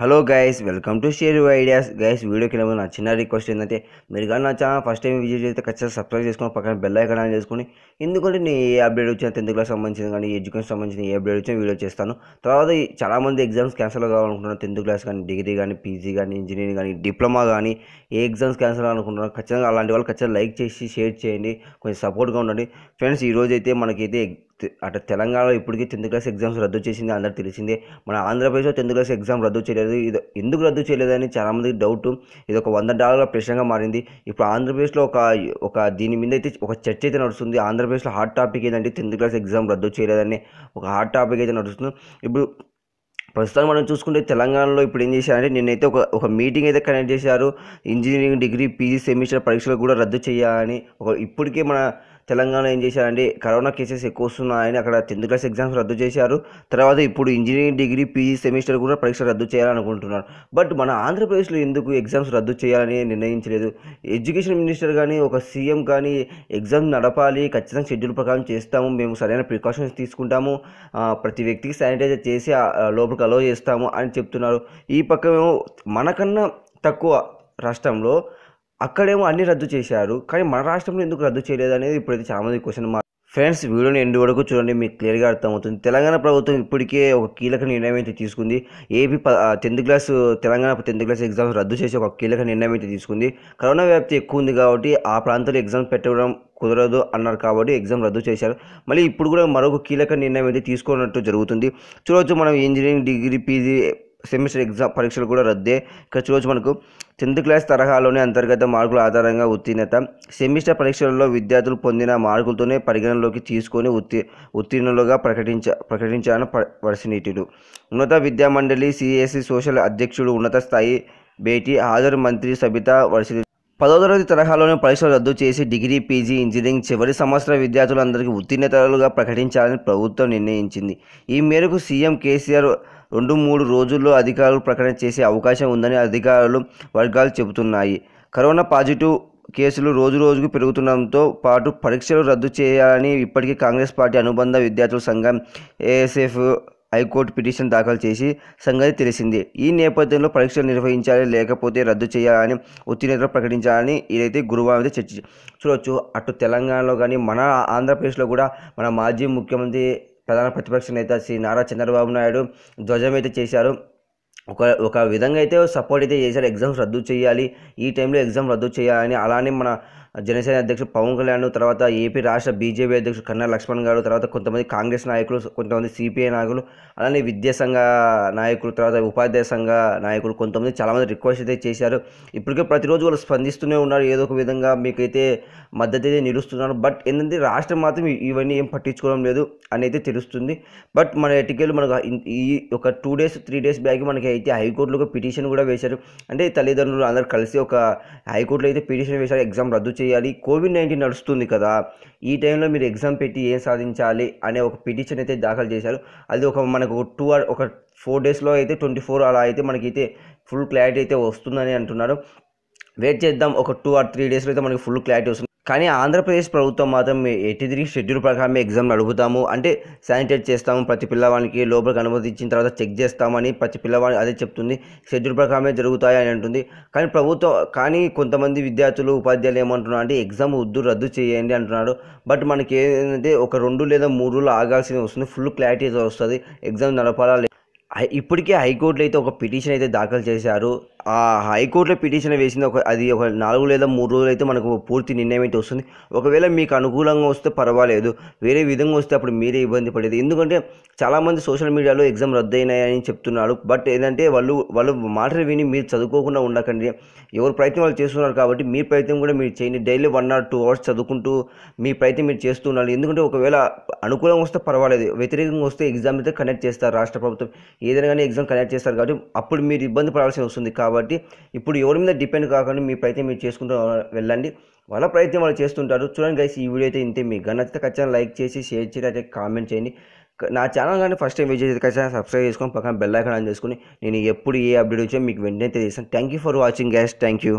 hello guys welcome to share ideas guys వీడియోకి ఏమైనా నా చిన్న రిక్వెస్ట్ ఏంటంటే మీరు కానీ నా ఛానల్ ఫస్ట్ టైం విజిట్ చేస్తే ఖచ్చితంగా సబ్స్క్రైబ్ చేసుకుని పక్కన బెల్ ఐకాన్ ఆన్ చేసుకుని ఎందుకంటే నేను ఏ అప్డేట్ వచ్చినా టెన్త్ క్లాస్ సంబంధించిన కానీ ఎడ్యుకేషన్ సంబంధించిన ఏ అప్డేట్ వచ్చినా వీడియో చేస్తాను తర్వాత చాలామంది ఎగ్జామ్స్ క్యాన్సిల్ కావాలనుకుంటున్నాను టెన్త్ క్లాస్ కానీ డిగ్రీ కానీ పీజీ కానీ ఇంజనీరింగ్ కానీ డిప్లొమా కానీ ఏ ఎగ్జామ్స్ క్యాన్సిల్ కావాలనుకుంటున్నాను ఖచ్చితంగా అలాంటి వాళ్ళు ఖచ్చితంగా లైక్ చేసి షేర్ చేయండి కొంచెం సపోర్ట్గా ఉండండి ఫ్రెండ్స్ ఈరోజైతే మనకైతే అటు తెలంగాణలో ఇప్పటికీ టెన్త్ క్లాస్ ఎగ్జామ్స్ రద్దు చేసింది అందరూ తెలిసిందే మన ఆంధ్రప్రదేశ్లో టెన్త్ క్లాస్ ఎగ్జామ్ రద్దు చేయలేదు ఇది ఎందుకు రద్దు చేయలేదని చాలామందికి డౌట్ ఇది ఒక వంద డాలర్ల ప్రశ్నగా మారింది ఇప్పుడు ఆంధ్రప్రదేశ్లో ఒక ఒక దీని మీద అయితే ఒక చర్చ అయితే నడుస్తుంది ఆంధ్రప్రదేశ్లో హాట్ టాపిక్ ఏంటంటే టెన్త్ క్లాస్ ఎగ్జామ్ రద్దు చేయలేదని ఒక హాట్ టాపిక్ అయితే నడుస్తుంది ఇప్పుడు ప్రస్తుతం మనం చూసుకుంటే తెలంగాణలో ఇప్పుడు ఏం చేశారంటే నిన్నైతే ఒక ఒక మీటింగ్ అయితే కండక్ట్ చేశారు ఇంజనీరింగ్ డిగ్రీ పీజీ సెమిస్టర్ పరీక్షలు కూడా రద్దు చేయాలని ఒక ఇప్పటికే మన తెలంగాణ ఏం చేశారంటే కరోనా కేసెస్ ఎక్కువ వస్తున్నాయని అక్కడ టెన్త్ క్లాస్ ఎగ్జామ్స్ రద్దు చేశారు తర్వాత ఇప్పుడు ఇంజనీరింగ్ డిగ్రీ పీజీ సెమిస్టర్ కూడా పరీక్ష రద్దు చేయాలనుకుంటున్నారు బట్ మన ఆంధ్రప్రదేశ్లో ఎందుకు ఎగ్జామ్స్ రద్దు చేయాలని నిర్ణయించలేదు ఎడ్యుకేషన్ మినిస్టర్ కానీ ఒక సీఎం కానీ ఎగ్జామ్స్ నడపాలి ఖచ్చితంగా షెడ్యూల్ ప్రకారం చేస్తాము మేము సరైన ప్రికాషన్స్ తీసుకుంటాము ప్రతి వ్యక్తికి శానిటైజర్ చేసి లోపలికి అలో చేస్తాము అని చెప్తున్నారు ఈ పక్క మనకన్నా తక్కువ రాష్ట్రంలో అక్కడేమో అన్ని రద్దు చేశారు కానీ మన రాష్ట్రంలో ఎందుకు రద్దు చేయలేదు అనేది ఇప్పుడైతే చాలామంది క్వశ్చన్ మార్క్ ఫ్రెండ్స్ వీడియోని ఎండు వరకు చూడండి మీకు క్లియర్గా అర్థమవుతుంది తెలంగాణ ప్రభుత్వం ఇప్పటికే ఒక కీలక నిర్ణయం అయితే తీసుకుంది AP tenth class Telangana tenth class exams రద్దు చేసి ఒక కీలక నిర్ణయం అయితే తీసుకుంది కరోనా వ్యాప్తి ఎక్కువ ఉంది కాబట్టి ఆ ప్రాంతంలో ఎగ్జామ్స్ పెట్టడం కుదరదు అన్నారు కాబట్టి ఎగ్జామ్ రద్దు చేశారు మళ్ళీ ఇప్పుడు కూడా మరొక కీలక నిర్ణయం అయితే తీసుకున్నట్టు జరుగుతుంది చూడవచ్చు మనం engineering degree PG semester exam పరీక్షలు కూడా రద్దే ఇక్కడ చూడవచ్చు మనకు టెన్త్ క్లాస్ తరహాలోనే అంతర్గత మార్కుల ఆధారంగా ఉత్తీర్ణత సెమిస్టర్ పరీక్షలలో విద్యార్థులు పొందిన మార్కులతోనే పరిగణలోకి తీసుకొని ఉత్తీ ఉత్తీర్ణులుగా ప్రకటించ ప్రకటించాను వర్సినీటిలు ఉన్నత విద్యామండలి సిఎస్సి సోషల్ అధ్యక్షుడు ఉన్నత స్థాయి భేటీ హాజరు మంత్రి సబితా వర్షి పదో తరగతి తరహాలోనే పరీక్షలు రద్దు చేసి డిగ్రీ పీజీ ఇంజనీరింగ్ చివరి సంవత్సర విద్యార్థులందరికీ ఉత్తీర్ణతలుగా ప్రకటించాలని ప్రభుత్వం నిర్ణయించింది ఈ మేరకు సీఎం కేసీఆర్ రెండు మూడు రోజుల్లో అధికారులు ప్రకటన చేసే అవకాశం ఉందని అధికారులు వర్గాలు చెబుతున్నాయి కరోనా పాజిటివ్ కేసులు రోజు రోజుకు పెరుగుతుండటంతో పాటు పరీక్షలు రద్దు చేయాలని ఇప్పటికీ కాంగ్రెస్ పార్టీ అనుబంధ విద్యార్థుల సంఘం ఏఎస్ఎఫ్ హైకోర్టు పిటిషన్ దాఖలు చేసి సంగతి తెలిసింది ఈ నేపథ్యంలో పరీక్షలు నిర్వహించాలి లేకపోతే రద్దు చేయాలని ఉత్తీర్ణతలు ప్రకటించాలని ఇదైతే గురువారం అయితే చర్చ చూడవచ్చు అటు తెలంగాణలో కానీ మన ఆంధ్రప్రదేశ్లో కూడా మన మాజీ ముఖ్యమంత్రి ప్రధాన ప్రతిపక్ష నేత శ్రీ నారా చంద్రబాబు నాయుడు ధ్వజమైతే చేశారు ఒక ఒక విధంగా అయితే సపోర్ట్ అయితే చేశారు ఎగ్జామ్స్ రద్దు చేయాలి ఈ టైంలో ఎగ్జామ్ రద్దు చేయాలని అలానే మన జనసేన అధ్యక్షుడు పవన్ కళ్యాణ్ తర్వాత ఏపీ రాష్ట్ర బీజేపీ అధ్యక్షుడు కన్నా లక్ష్మణ్ గారు తర్వాత కొంతమంది కాంగ్రెస్ నాయకులు కొంతమంది సిపిఐ నాయకులు అలానే విద్యాసంఘ నాయకులు తర్వాత ఉపాధ్యాయ సంఘ నాయకులు కొంతమంది చాలామంది రిక్వెస్ట్ అయితే చేశారు ఇప్పటికే ప్రతిరోజు వాళ్ళు స్పందిస్తూనే ఉన్నారు ఏదో ఒక విధంగా మీకైతే మద్దతు అయితే నిలుస్తున్నారు బట్ ఏంటంటే రాష్ట్రం మాత్రం ఇవన్నీ ఏం పట్టించుకోవడం లేదు అని అయితే తెలుస్తుంది బట్ మన ఎటికెళ్ళు మనకు ఈ ఒక two days three days back మనకి అయితే హైకోర్టులో పిటిషన్ కూడా వేశారు అంటే తల్లిదండ్రులు అందరూ కలిసి ఒక హైకోర్టులో అయితే పిటిషన్ వేశారు ఎగ్జామ్ రద్దు చేసి చేయాలి కోవిడ్ నైన్టీన్ నడుస్తుంది కదా ఈ టైంలో మీరు ఎగ్జామ్ పెట్టి ఏం సాధించాలి అనే ఒక పిటిషన్ అయితే దాఖలు చేశారు అది ఒక మనకు టూ ఆర్ ఒక ఫోర్ డేస్లో అయితే ట్వంటీ ఫోర్ అలా అయితే మనకైతే ఫుల్ క్లారిటీ అయితే వస్తుందని అంటున్నారు వెయిట్ చేద్దాం ఒక టూ ఆర్ త్రీ డేస్లో అయితే మనకి ఫుల్ క్లారిటీ వస్తుంది కానీ ఆంధ్రప్రదేశ్ ప్రభుత్వం మాత్రం ఎయిటీ త్రీ షెడ్యూల్ ప్రకారం ఎగ్జామ్ నడుపుతాము అంటే శానిటైజ్ చేస్తాము ప్రతి పిల్లవానికి లోపలికి అనుమతించిన తర్వాత చెక్ చేస్తామని ప్రతి పిల్లవాడిని అదే చెప్తుంది షెడ్యూల్ ప్రకారమే జరుగుతాయి అని అంటుంది కానీ ప్రభుత్వం కానీ కొంతమంది విద్యార్థులు ఉపాధ్యాయులు ఏమంటున్నారు అంటే ఎగ్జామ్ వద్దు రద్దు చేయండి అంటున్నారు బట్ మనకి ఏంటంటే ఒక రెండు లేదా మూడు రోజులు ఆగాల్సి వస్తుంది ఫుల్ క్లారిటీ వస్తుంది ఎగ్జామ్ నడపాలా ఇప్పటికే హైకోర్టులో అయితే ఒక పిటిషన్ అయితే దాఖలు చేశారు ఆ హైకోర్టులో పిటిషన్ వేసింది ఒక అది ఒక నాలుగు లేదా మూడు రోజులు అయితే మనకు పూర్తి నిర్ణయం అయితే వస్తుంది ఒకవేళ మీకు అనుకూలంగా వస్తే పర్వాలేదు వేరే విధంగా వస్తే అప్పుడు మీరే ఇబ్బంది పడేది ఎందుకంటే చాలామంది సోషల్ మీడియాలో ఎగ్జామ్ అయినాయని చెప్తున్నారు బట్ ఏంటంటే వాళ్ళు వాళ్ళు మాటలు విని మీరు చదువుకోకుండా ఉండకండి ఎవరు ప్రయత్నం వాళ్ళు చేస్తున్నారు కాబట్టి మీ ప్రయత్నం కూడా మీరు చేయండి daily one or two hours చదువుకుంటూ మీ ప్రయత్నం మీరు చేస్తున్నారు ఎందుకంటే ఒకవేళ అనుకూలంగా వస్తే పర్వాలేదు వ్యతిరేకంగా వస్తే ఎగ్జామ్ అయితే కండక్ట్ చేస్తారు రాష్ట్ర ప్రభుత్వం ఏదైనా కానీ ఎగ్జామ్ కలెక్ట్ చేస్తారు కాబట్టి అప్పుడు మీరు ఇబ్బంది పడాల్సి వస్తుంది కాబట్టి ఇప్పుడు ఎవరి మీద డిపెండ్ కాకుండా మీ ప్రయత్నం మీరు చేసుకుంటూ వెళ్ళండి వాళ్ళ ప్రయత్నం వాళ్ళు చేస్తుంటారు చూడండి గైస్ ఈ వీడియో అయితే ఇంతే మీకు గన్న ఖచ్చితంగా లైక్ చేసి షేర్ చేయండి అయితే కామెంట్ చేయండి నా ఛానల్ కానీ ఫస్ట్ టైం విజయ్ ఖచ్చితంగా సబ్స్క్రైబ్ చేసుకొని పక్కన బెల్ ఐకాన్ ఆన్ చేసుకుని నేను ఎప్పుడు ఏ అప్డేట్ వచ్చాయో మీకు వెంటనే తెలియజేస్తాను thank you for watching guys thank you